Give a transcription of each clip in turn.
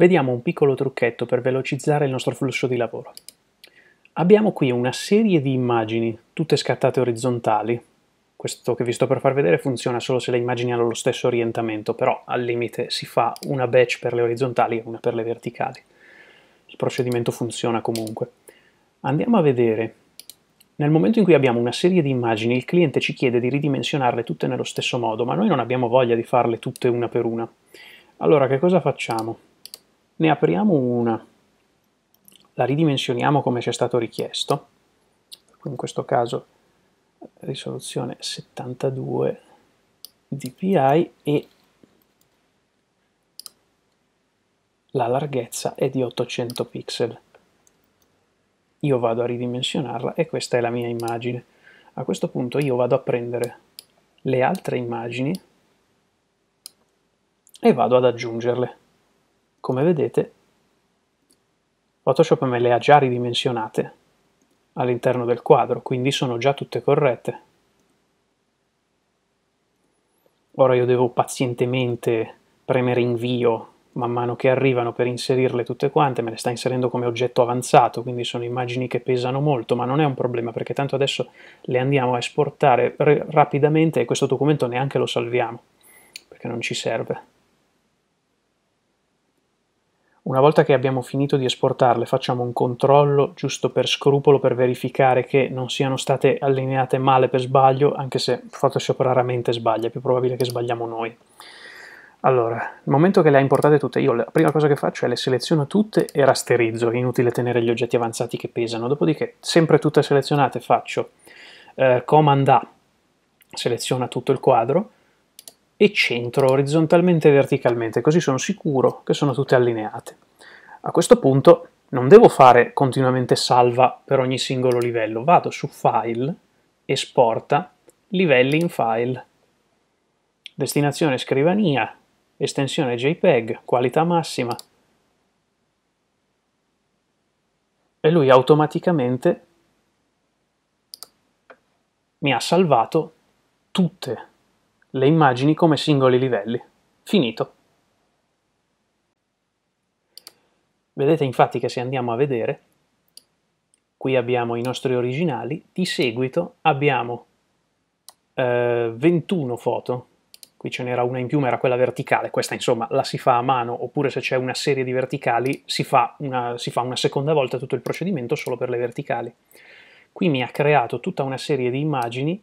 Vediamo un piccolo trucchetto per velocizzare il nostro flusso di lavoro. Abbiamo qui una serie di immagini, tutte scattate orizzontali. Questo che vi sto per far vedere funziona solo se le immagini hanno lo stesso orientamento, però al limite si fa una batch per le orizzontali e una per le verticali. Il procedimento funziona comunque. Andiamo a vedere. Nel momento in cui abbiamo una serie di immagini, il cliente ci chiede di ridimensionarle tutte nello stesso modo, ma noi non abbiamo voglia di farle tutte una per una. Allora, che cosa facciamo? ne apriamo una, la ridimensioniamo come ci è stato richiesto, in questo caso risoluzione 72 dpi e la larghezza è di 800 pixel. Io vado a ridimensionarla e questa è la mia immagine. A questo punto io vado a prendere le altre immagini e vado ad aggiungerle. Come vedete Photoshop me le ha già ridimensionate all'interno del quadro, quindi sono già tutte corrette. Ora io devo pazientemente premere invio man mano che arrivano per inserirle tutte quante, me le sta inserendo come oggetto avanzato, quindi sono immagini che pesano molto, ma non è un problema perché tanto adesso le andiamo a esportare rapidamente e questo documento neanche lo salviamo, perché non ci serve. Una volta che abbiamo finito di esportarle facciamo un controllo giusto per scrupolo per verificare che non siano state allineate male per sbaglio, anche se Photoshop raramente sbaglia, è più probabile che sbagliamo noi. Allora, nel momento che le ha importate tutte, io la prima cosa che faccio è le seleziono tutte e rasterizzo, è inutile tenere gli oggetti avanzati che pesano, dopodiché sempre tutte selezionate faccio eh, Command A, seleziona tutto il quadro, e centro orizzontalmente e verticalmente, così sono sicuro che sono tutte allineate. A questo punto non devo fare continuamente salva per ogni singolo livello, vado su File, Esporta, Livelli in File, destinazione scrivania, estensione JPEG, qualità massima, e lui automaticamente mi ha salvato tutte le immagini come singoli livelli. Finito. Vedete infatti che se andiamo a vedere, qui abbiamo i nostri originali, di seguito abbiamo eh, 21 foto, qui ce n'era una in più ma era quella verticale, questa insomma la si fa a mano, oppure se c'è una serie di verticali si fa, una, si fa una seconda volta tutto il procedimento solo per le verticali. Qui mi ha creato tutta una serie di immagini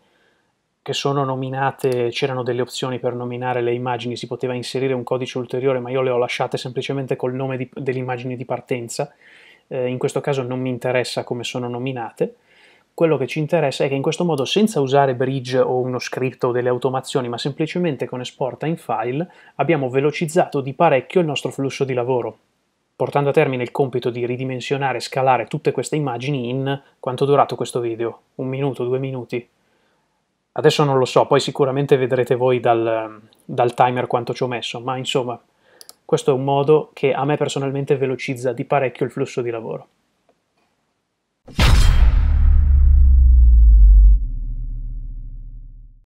che sono nominate, c'erano delle opzioni per nominare le immagini, si poteva inserire un codice ulteriore, ma io le ho lasciate semplicemente col nome di, dell'immagine di partenza. Eh, in questo caso non mi interessa come sono nominate. Quello che ci interessa è che in questo modo, senza usare bridge o uno script o delle automazioni, ma semplicemente con esporta in file, abbiamo velocizzato di parecchio il nostro flusso di lavoro, portando a termine il compito di ridimensionare e scalare tutte queste immagini in quanto è durato questo video, un minuto, due minuti, Adesso non lo so, poi sicuramente vedrete voi dal, dal timer quanto ci ho messo, ma insomma questo è un modo che a me personalmente velocizza di parecchio il flusso di lavoro.